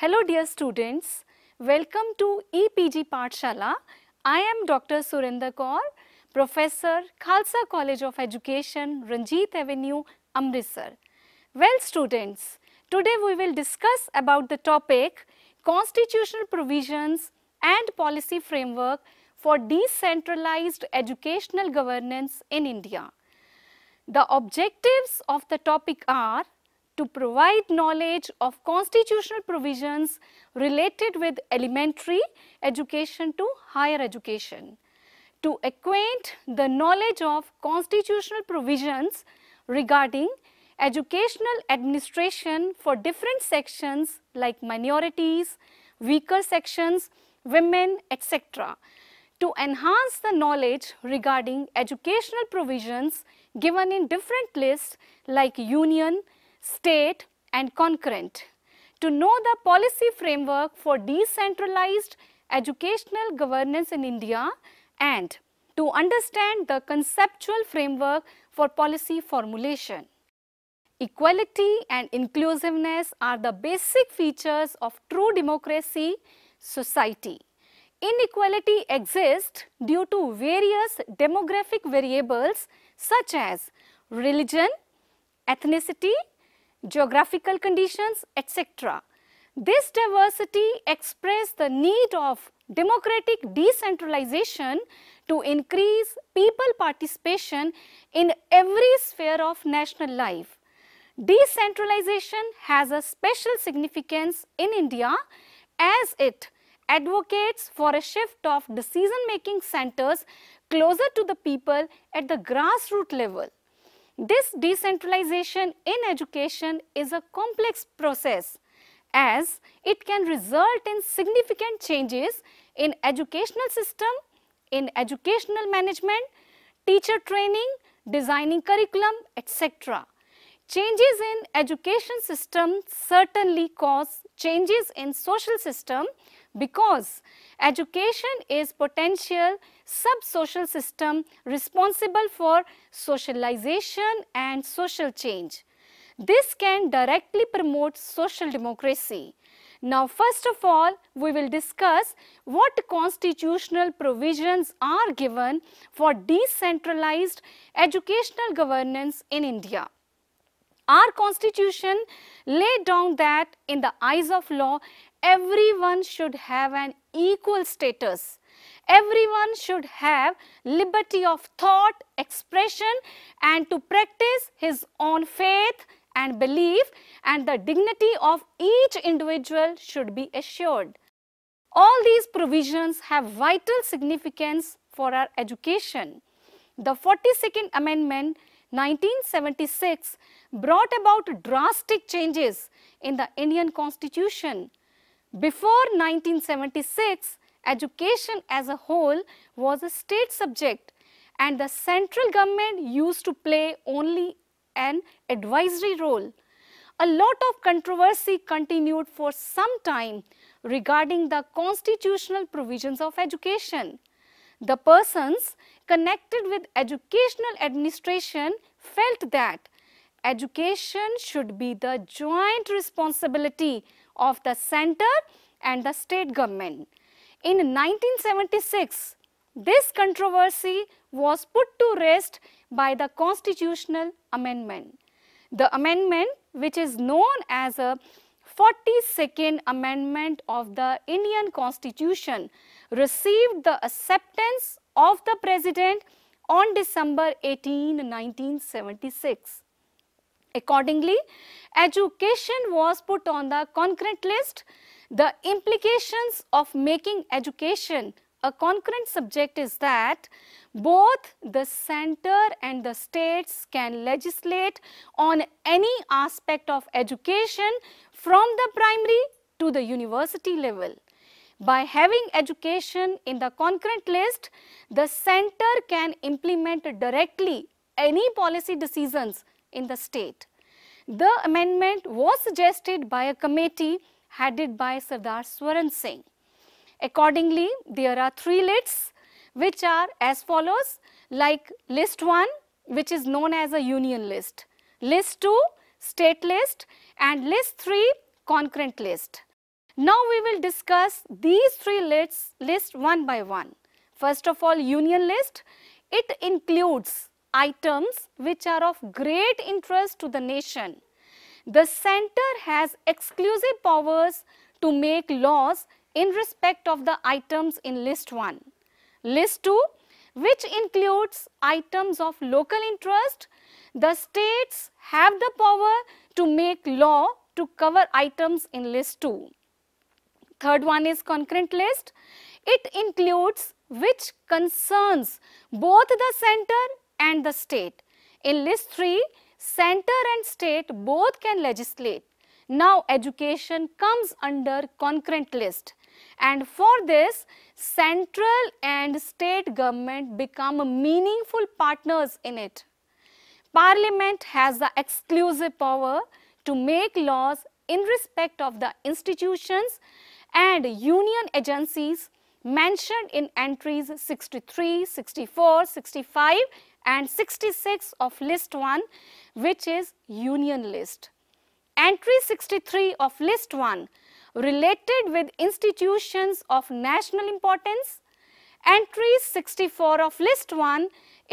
Hello dear students, welcome to EPG Shala. I am Dr. Surinder Kaur, Professor, Khalsa College of Education, Ranjit Avenue, Amritsar. Well students, today we will discuss about the topic Constitutional Provisions and Policy Framework for Decentralized Educational Governance in India. The objectives of the topic are to provide knowledge of constitutional provisions related with elementary education to higher education, to acquaint the knowledge of constitutional provisions regarding educational administration for different sections like minorities, weaker sections, women, etc. to enhance the knowledge regarding educational provisions given in different lists like union, state and concurrent. To know the policy framework for decentralized educational governance in India and to understand the conceptual framework for policy formulation. Equality and inclusiveness are the basic features of true democracy society. Inequality exists due to various demographic variables such as religion, ethnicity, geographical conditions, etc. This diversity expressed the need of democratic decentralization to increase people participation in every sphere of national life. Decentralization has a special significance in India as it advocates for a shift of decision making centers closer to the people at the grassroots level. This decentralization in education is a complex process as it can result in significant changes in educational system, in educational management, teacher training, designing curriculum, etc. Changes in education system certainly cause changes in social system because education is potential sub-social system responsible for socialization and social change. This can directly promote social democracy. Now, first of all, we will discuss what constitutional provisions are given for decentralized educational governance in India. Our constitution laid down that in the eyes of law, everyone should have an equal status Everyone should have liberty of thought, expression and to practice his own faith and belief and the dignity of each individual should be assured. All these provisions have vital significance for our education. The 42nd Amendment 1976 brought about drastic changes in the Indian constitution. Before 1976, education as a whole was a state subject and the central government used to play only an advisory role. A lot of controversy continued for some time regarding the constitutional provisions of education. The persons connected with educational administration felt that education should be the joint responsibility of the center and the state government. In 1976, this controversy was put to rest by the constitutional amendment. The amendment, which is known as a 42nd Amendment of the Indian Constitution, received the acceptance of the President on December 18, 1976. Accordingly, education was put on the concrete list the implications of making education a concurrent subject is that both the center and the states can legislate on any aspect of education from the primary to the university level. By having education in the concurrent list, the center can implement directly any policy decisions in the state. The amendment was suggested by a committee headed by Sardar Swaran Singh. Accordingly, there are three lists which are as follows like list 1 which is known as a union list, list 2 state list and list 3 concurrent list. Now we will discuss these three lists, List one by one. First of all union list, it includes items which are of great interest to the nation the center has exclusive powers to make laws in respect of the items in list 1. List 2 which includes items of local interest, the states have the power to make law to cover items in list 2. Third one is concurrent list. It includes which concerns both the center and the state. In list 3, Center and state both can legislate. Now education comes under concurrent list and for this central and state government become meaningful partners in it. Parliament has the exclusive power to make laws in respect of the institutions and union agencies mentioned in entries 63, 64, 65 and 66 of list 1 which is union list. Entry 63 of list 1 related with institutions of national importance. Entry 64 of list 1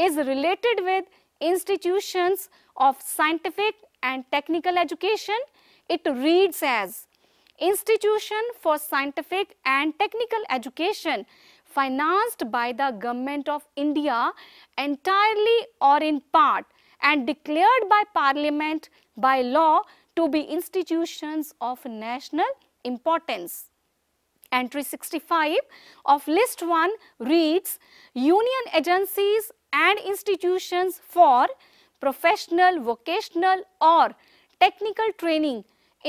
is related with institutions of scientific and technical education. It reads as Institution for Scientific and Technical Education financed by the government of India entirely or in part and declared by parliament by law to be institutions of national importance. Entry 65 of list 1 reads Union agencies and institutions for professional, vocational or technical training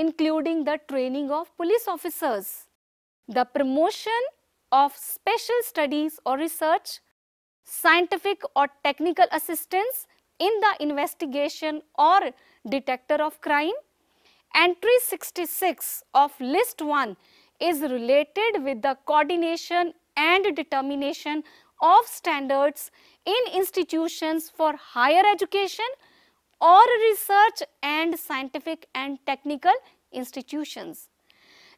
including the training of police officers. The promotion of special studies or research, scientific or technical assistance in the investigation or detector of crime. Entry 66 of list 1 is related with the coordination and determination of standards in institutions for higher education or research and scientific and technical institutions.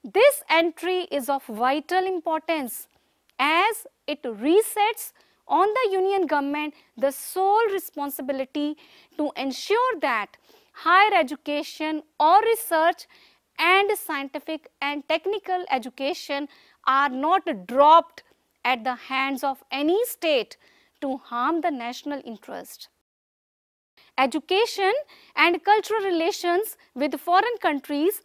This entry is of vital importance as it resets on the union government the sole responsibility to ensure that higher education or research and scientific and technical education are not dropped at the hands of any state to harm the national interest. Education and cultural relations with foreign countries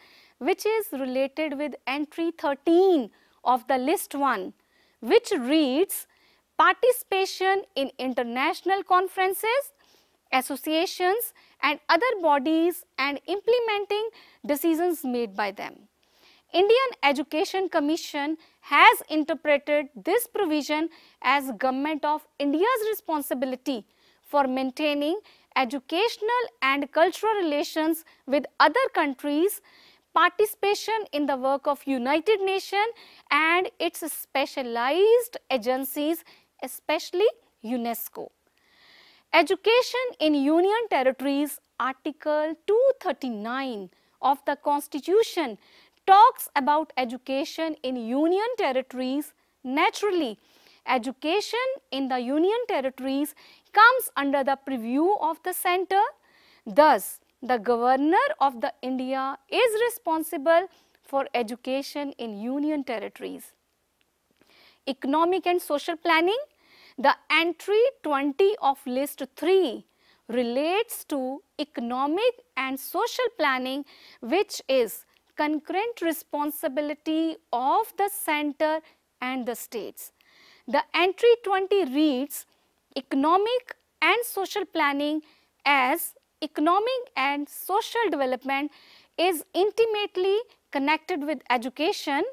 which is related with entry 13 of the list 1 which reads participation in international conferences, associations and other bodies and implementing decisions made by them. Indian Education Commission has interpreted this provision as Government of India's responsibility for maintaining educational and cultural relations with other countries participation in the work of United Nations and its specialized agencies, especially UNESCO. Education in Union Territories, Article 239 of the Constitution talks about education in Union Territories naturally. Education in the Union Territories comes under the purview of the Centre. Thus, the governor of the India is responsible for education in union territories. Economic and social planning, the entry 20 of list 3 relates to economic and social planning which is concurrent responsibility of the center and the states. The entry 20 reads economic and social planning as economic and social development is intimately connected with education,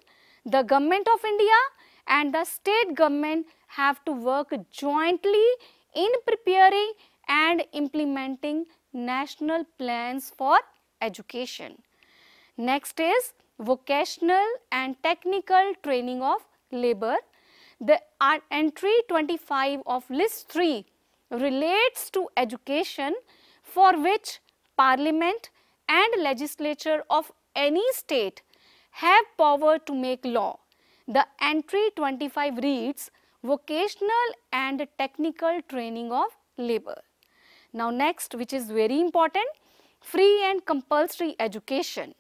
the government of India and the state government have to work jointly in preparing and implementing national plans for education. Next is vocational and technical training of labor. The entry 25 of list 3 relates to education for which parliament and legislature of any state have power to make law. The entry 25 reads vocational and technical training of labor. Now next which is very important free and compulsory education.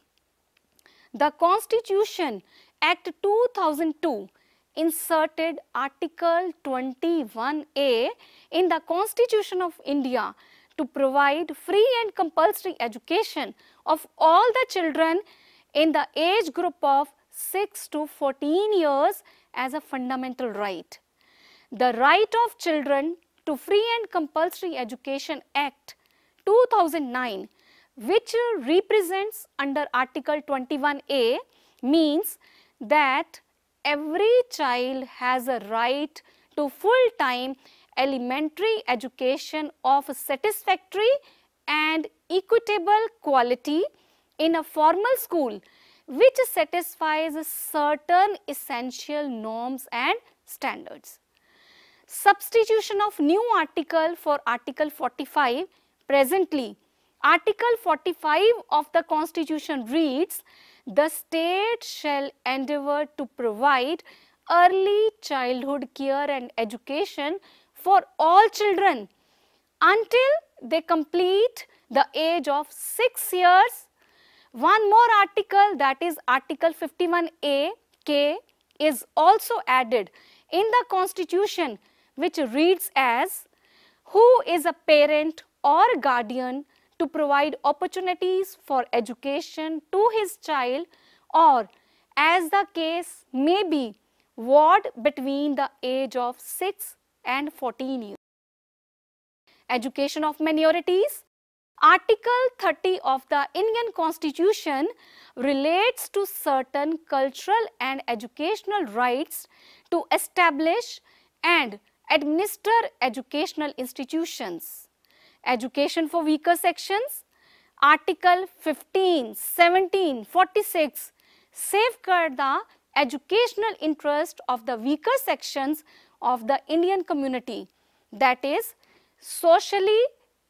The constitution act 2002 inserted article 21a in the constitution of India to provide free and compulsory education of all the children in the age group of 6 to 14 years as a fundamental right. The Right of Children to Free and Compulsory Education Act 2009 which represents under Article 21A means that every child has a right to full-time elementary education of satisfactory and equitable quality in a formal school which satisfies certain essential norms and standards. Substitution of new article for article 45 presently article 45 of the constitution reads the state shall endeavor to provide early childhood care and education for all children until they complete the age of 6 years. One more article that is article 51A K is also added in the constitution which reads as who is a parent or guardian to provide opportunities for education to his child or as the case may be ward between the age of 6 and 14 years. Education of minorities Article 30 of the Indian Constitution relates to certain cultural and educational rights to establish and administer educational institutions. Education for weaker sections, Article 15, 17, 46 safeguard the educational interest of the weaker sections of the Indian community that is socially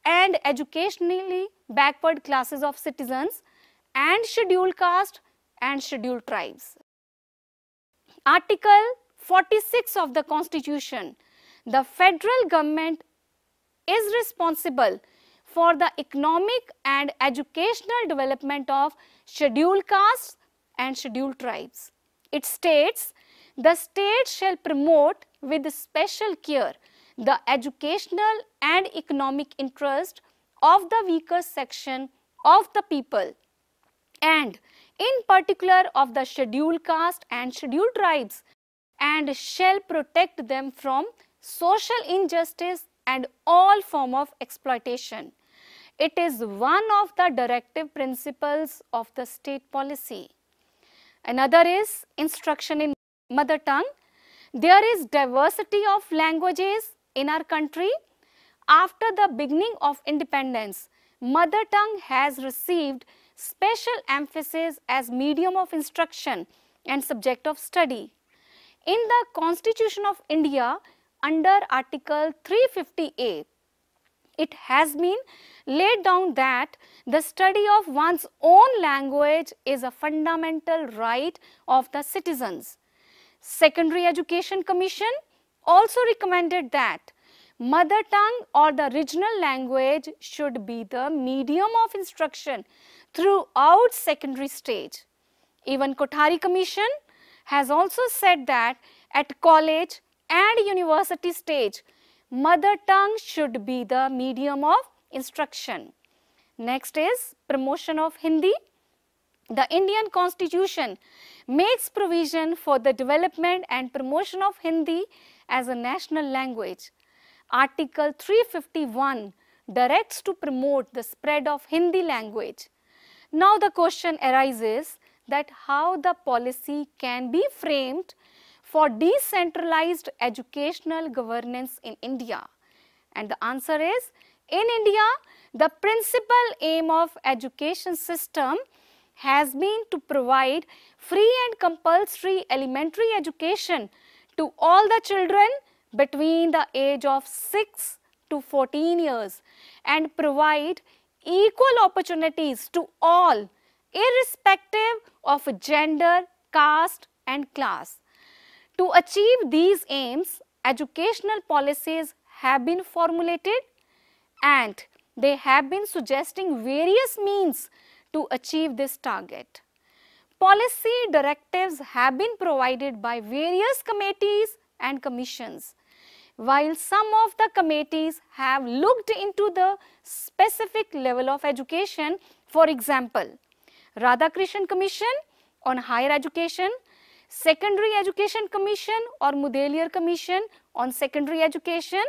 and educationally backward classes of citizens and scheduled caste and scheduled tribes. Article 46 of the constitution, the federal government is responsible for the economic and educational development of scheduled castes and scheduled tribes. It states, the state shall promote with special care the educational and economic interest of the weaker section of the people and in particular of the scheduled caste and scheduled tribes and shall protect them from social injustice and all form of exploitation. It is one of the directive principles of the state policy. Another is instruction in mother tongue there is diversity of languages in our country. After the beginning of independence, mother tongue has received special emphasis as medium of instruction and subject of study. In the Constitution of India, under Article 350A, it has been laid down that the study of one's own language is a fundamental right of the citizens. Secondary Education Commission also recommended that mother tongue or the regional language should be the medium of instruction throughout secondary stage. Even Kothari Commission has also said that at college and university stage, mother tongue should be the medium of instruction. Next is promotion of Hindi. The Indian constitution makes provision for the development and promotion of Hindi as a national language. Article 351 directs to promote the spread of Hindi language. Now the question arises that how the policy can be framed for decentralized educational governance in India? And the answer is, in India, the principal aim of education system has been to provide free and compulsory elementary education to all the children between the age of 6 to 14 years and provide equal opportunities to all irrespective of gender, caste and class. To achieve these aims, educational policies have been formulated and they have been suggesting various means to achieve this target. Policy directives have been provided by various committees and commissions. While some of the committees have looked into the specific level of education, for example, Radhakrishnan Commission on Higher Education, Secondary Education Commission or Mudaliar Commission on Secondary Education,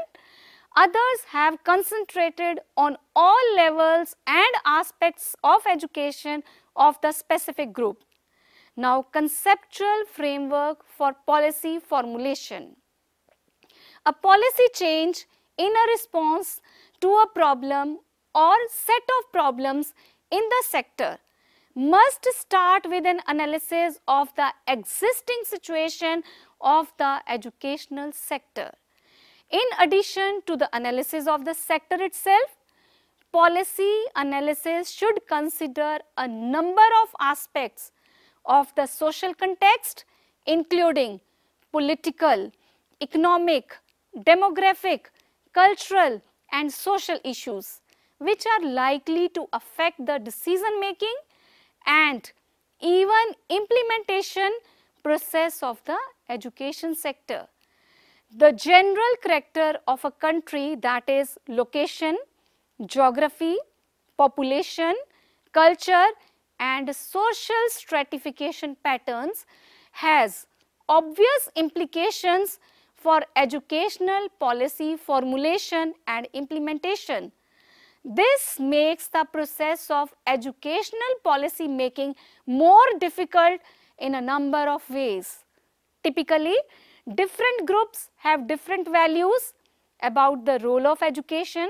Others have concentrated on all levels and aspects of education of the specific group. Now, conceptual framework for policy formulation. A policy change in a response to a problem or set of problems in the sector must start with an analysis of the existing situation of the educational sector. In addition to the analysis of the sector itself, policy analysis should consider a number of aspects of the social context including political, economic, demographic, cultural and social issues which are likely to affect the decision making and even implementation process of the education sector. The general character of a country that is location, geography, population, culture and social stratification patterns has obvious implications for educational policy formulation and implementation. This makes the process of educational policy making more difficult in a number of ways. Typically, Different groups have different values about the role of education.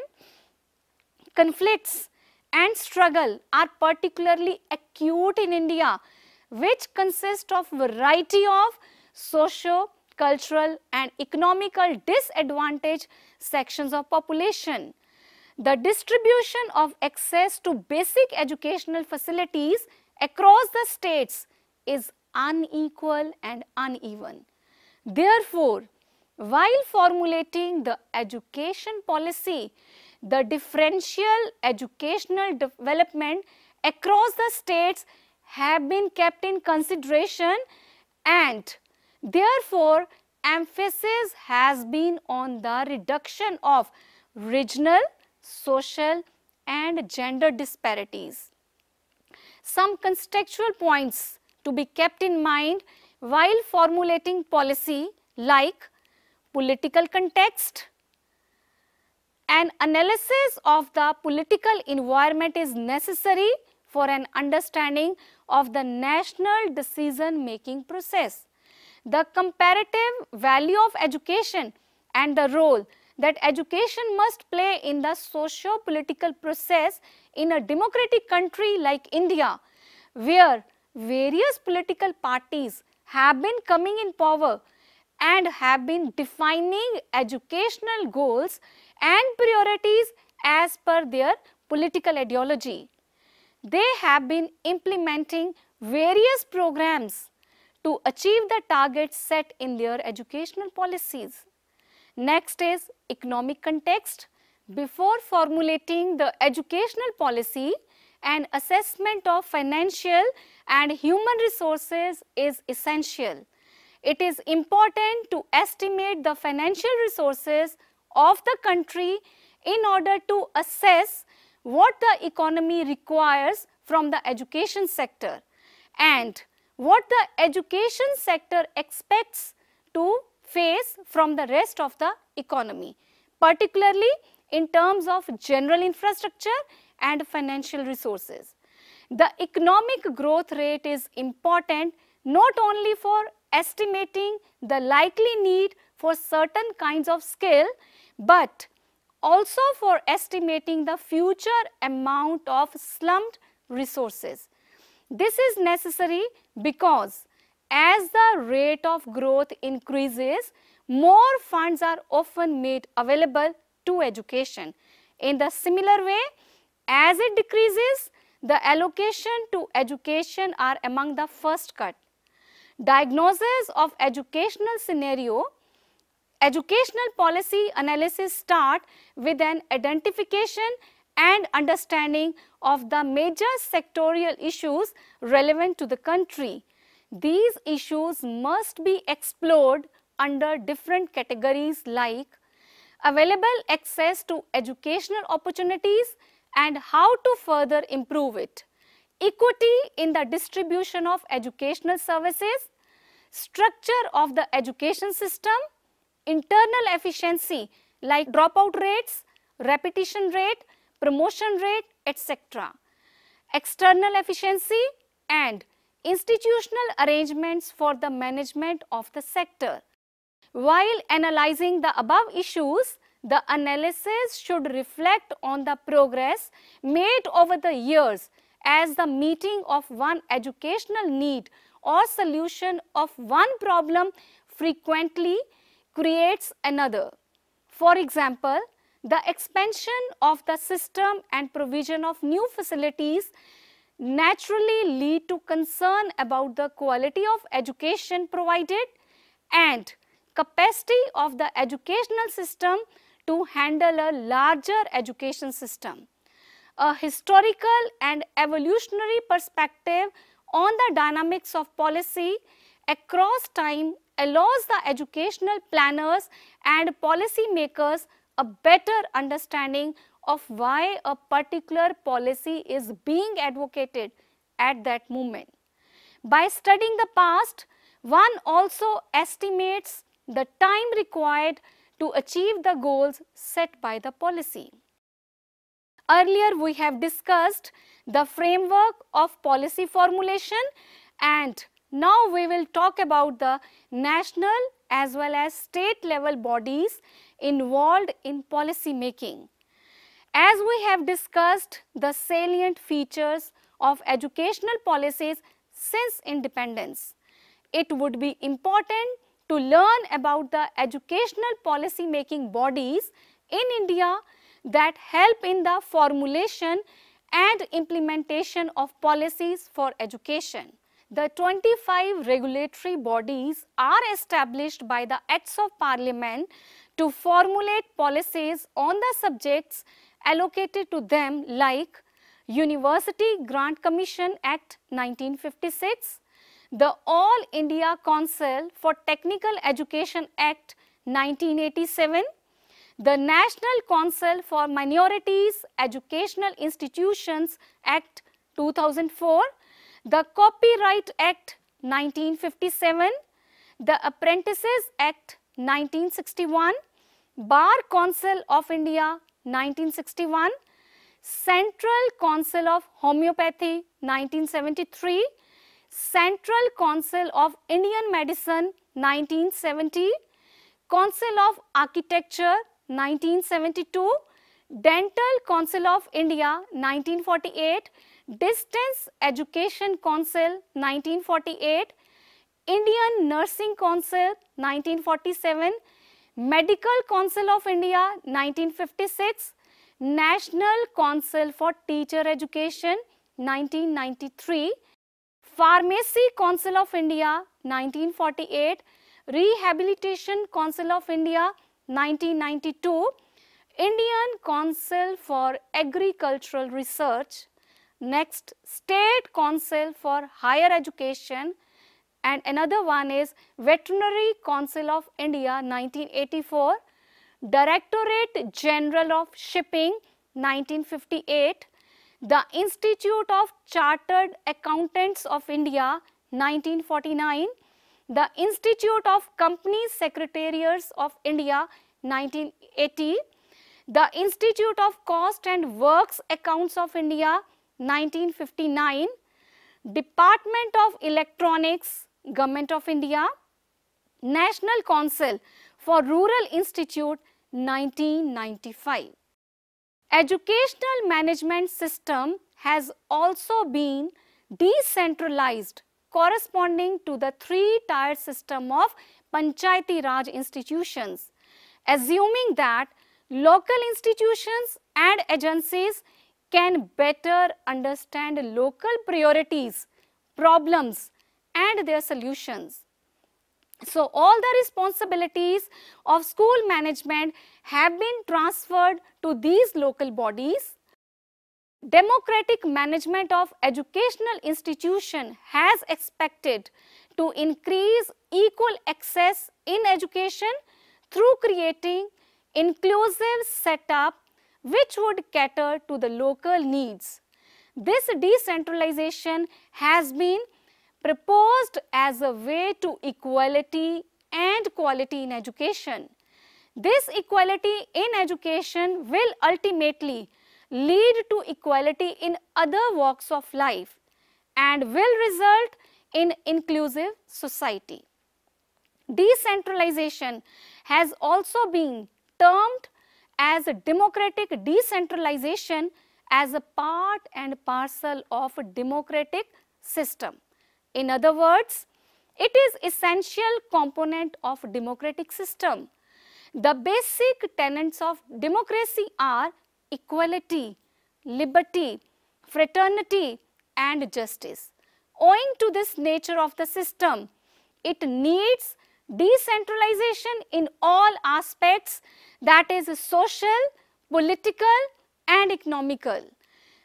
Conflicts and struggle are particularly acute in India which consist of variety of socio, cultural and economical disadvantaged sections of population. The distribution of access to basic educational facilities across the states is unequal and uneven. Therefore, while formulating the education policy, the differential educational development across the states have been kept in consideration and therefore emphasis has been on the reduction of regional, social and gender disparities. Some contextual points to be kept in mind while formulating policy like political context, an analysis of the political environment is necessary for an understanding of the national decision making process. The comparative value of education and the role that education must play in the socio-political process in a democratic country like India, where various political parties have been coming in power and have been defining educational goals and priorities as per their political ideology. They have been implementing various programs to achieve the targets set in their educational policies. Next is economic context. Before formulating the educational policy, an assessment of financial and human resources is essential. It is important to estimate the financial resources of the country in order to assess what the economy requires from the education sector and what the education sector expects to face from the rest of the economy, particularly in terms of general infrastructure and financial resources. The economic growth rate is important not only for estimating the likely need for certain kinds of skill, but also for estimating the future amount of slumped resources. This is necessary because as the rate of growth increases, more funds are often made available to education. In the similar way, as it decreases, the allocation to education are among the first cut. Diagnosis of educational scenario, educational policy analysis start with an identification and understanding of the major sectorial issues relevant to the country. These issues must be explored under different categories like available access to educational opportunities and how to further improve it. Equity in the distribution of educational services, structure of the education system, internal efficiency like dropout rates, repetition rate, promotion rate, etc. External efficiency and institutional arrangements for the management of the sector. While analyzing the above issues, the analysis should reflect on the progress made over the years as the meeting of one educational need or solution of one problem frequently creates another. For example, the expansion of the system and provision of new facilities naturally lead to concern about the quality of education provided and capacity of the educational system to handle a larger education system. A historical and evolutionary perspective on the dynamics of policy across time allows the educational planners and policy makers a better understanding of why a particular policy is being advocated at that moment. By studying the past, one also estimates the time required to achieve the goals set by the policy. Earlier we have discussed the framework of policy formulation and now we will talk about the national as well as state level bodies involved in policy making. As we have discussed the salient features of educational policies since independence, it would be important to learn about the educational policy making bodies in India that help in the formulation and implementation of policies for education. The 25 regulatory bodies are established by the Acts of Parliament to formulate policies on the subjects allocated to them like University Grant Commission Act 1956, the All India Council for Technical Education Act 1987, the National Council for Minorities Educational Institutions Act 2004, the Copyright Act 1957, the Apprentices Act 1961, Bar Council of India 1961, Central Council of Homeopathy 1973, Central Council of Indian Medicine 1970, Council of Architecture 1972, Dental Council of India 1948, Distance Education Council 1948, Indian Nursing Council 1947, Medical Council of India 1956, National Council for Teacher Education 1993, Pharmacy Council of India 1948, Rehabilitation Council of India 1992, Indian Council for Agricultural Research, next State Council for Higher Education and another one is Veterinary Council of India 1984, Directorate General of Shipping 1958, the Institute of Chartered Accountants of India 1949, the Institute of Company Secretariats of India 1980, the Institute of Cost and Works Accounts of India 1959, Department of Electronics, Government of India, National Council for Rural Institute 1995. Educational management system has also been decentralized corresponding to the three-tier system of Panchayati Raj institutions, assuming that local institutions and agencies can better understand local priorities, problems and their solutions. So, all the responsibilities of school management have been transferred to these local bodies. Democratic management of educational institution has expected to increase equal access in education through creating inclusive setup which would cater to the local needs. This decentralization has been proposed as a way to equality and quality in education. This equality in education will ultimately lead to equality in other walks of life and will result in inclusive society. Decentralization has also been termed as democratic decentralization as a part and parcel of a democratic system. In other words, it is essential component of democratic system. The basic tenets of democracy are equality, liberty, fraternity and justice. Owing to this nature of the system, it needs decentralization in all aspects that is social, political and economical.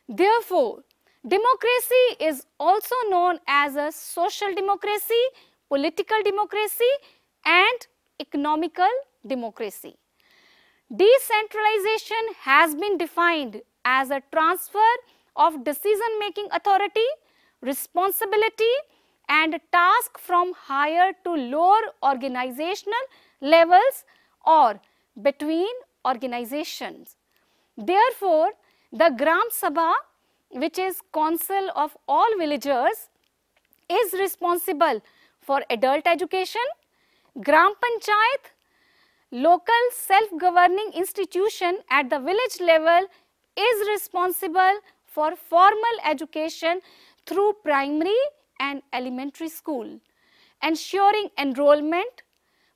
Therefore, Democracy is also known as a social democracy, political democracy and economical democracy. Decentralization has been defined as a transfer of decision making authority, responsibility and task from higher to lower organizational levels or between organizations. Therefore, the Gram Sabha which is council of all villagers, is responsible for adult education, Gram Panchayat, local self-governing institution at the village level is responsible for formal education through primary and elementary school, ensuring enrollment,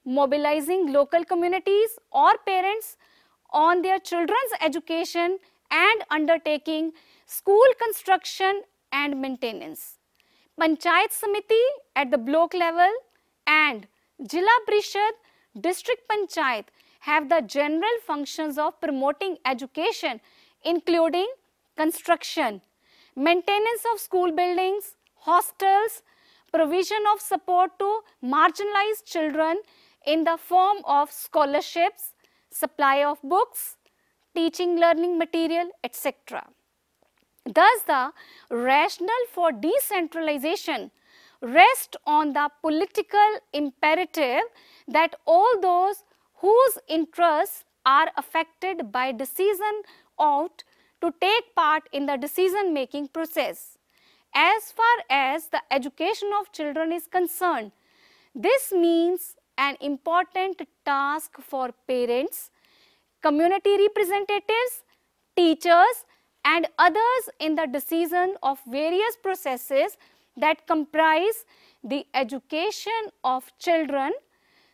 mobilizing local communities or parents on their children's education and undertaking School construction and maintenance. Panchayat Samiti at the block level and Jila Prishad, District Panchayat have the general functions of promoting education including construction, maintenance of school buildings, hostels, provision of support to marginalized children in the form of scholarships, supply of books, teaching learning material, etc. Thus, the rationale for decentralization rest on the political imperative that all those whose interests are affected by decision ought to take part in the decision making process. As far as the education of children is concerned, this means an important task for parents, community representatives, teachers and others in the decision of various processes that comprise the education of children,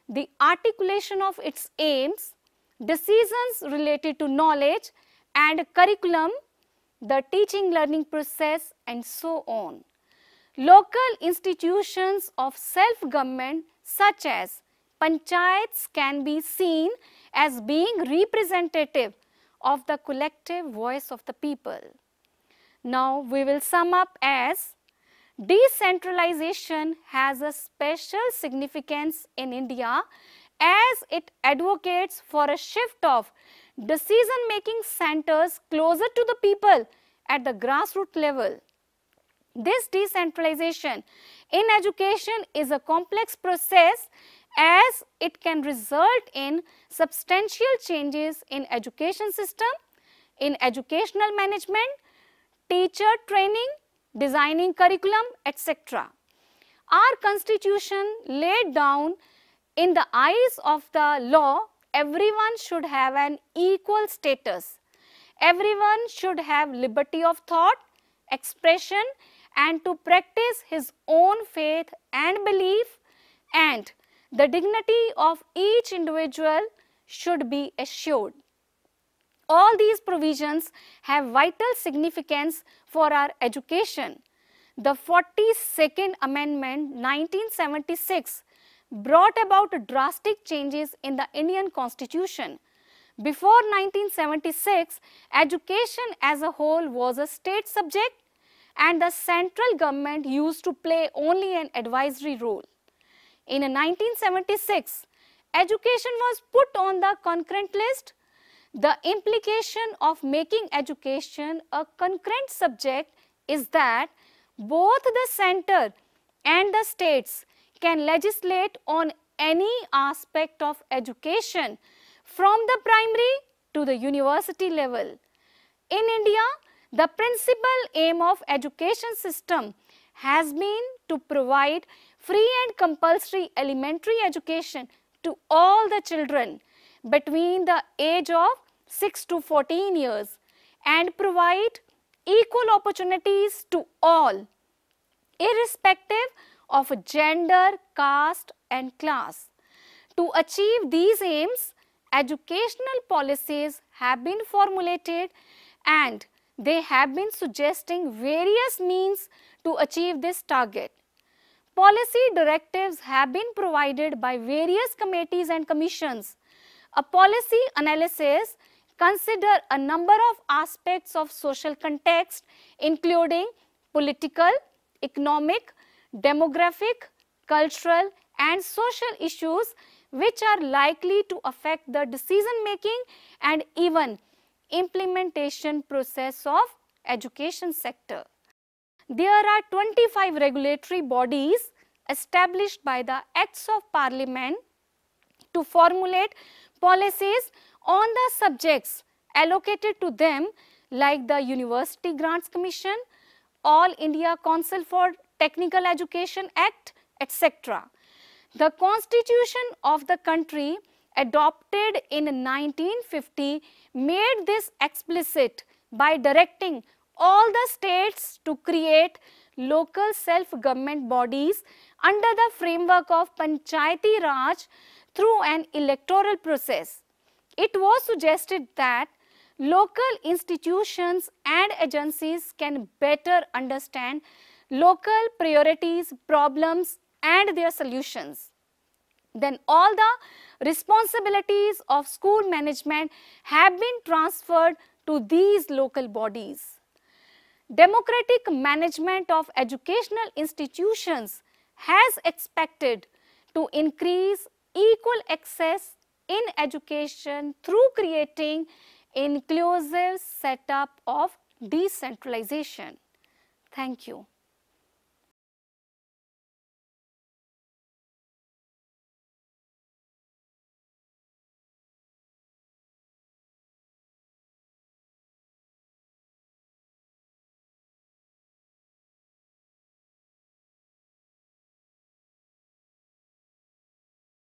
the articulation of its aims, decisions related to knowledge and curriculum, the teaching learning process and so on. Local institutions of self-government such as panchayats can be seen as being representative of the collective voice of the people. Now we will sum up as decentralization has a special significance in India as it advocates for a shift of decision making centers closer to the people at the grassroots level. This decentralization in education is a complex process as it can result in substantial changes in education system, in educational management, teacher training, designing curriculum, etc. Our constitution laid down in the eyes of the law, everyone should have an equal status. Everyone should have liberty of thought, expression and to practice his own faith and belief and the dignity of each individual should be assured. All these provisions have vital significance for our education. The 42nd Amendment 1976 brought about drastic changes in the Indian constitution. Before 1976, education as a whole was a state subject and the central government used to play only an advisory role. In 1976, education was put on the concurrent list. The implication of making education a concurrent subject is that both the center and the states can legislate on any aspect of education from the primary to the university level. In India, the principal aim of education system has been to provide free and compulsory elementary education to all the children between the age of 6 to 14 years and provide equal opportunities to all irrespective of gender, caste and class. To achieve these aims, educational policies have been formulated and they have been suggesting various means to achieve this target. Policy directives have been provided by various committees and commissions. A policy analysis consider a number of aspects of social context including political, economic, demographic, cultural and social issues which are likely to affect the decision making and even implementation process of education sector there are 25 regulatory bodies established by the Acts of Parliament to formulate policies on the subjects allocated to them like the University Grants Commission, All India Council for Technical Education Act, etc. The constitution of the country adopted in 1950 made this explicit by directing all the states to create local self-government bodies under the framework of Panchayati Raj through an electoral process. It was suggested that local institutions and agencies can better understand local priorities, problems and their solutions. Then all the responsibilities of school management have been transferred to these local bodies democratic management of educational institutions has expected to increase equal access in education through creating inclusive setup of decentralization. Thank you.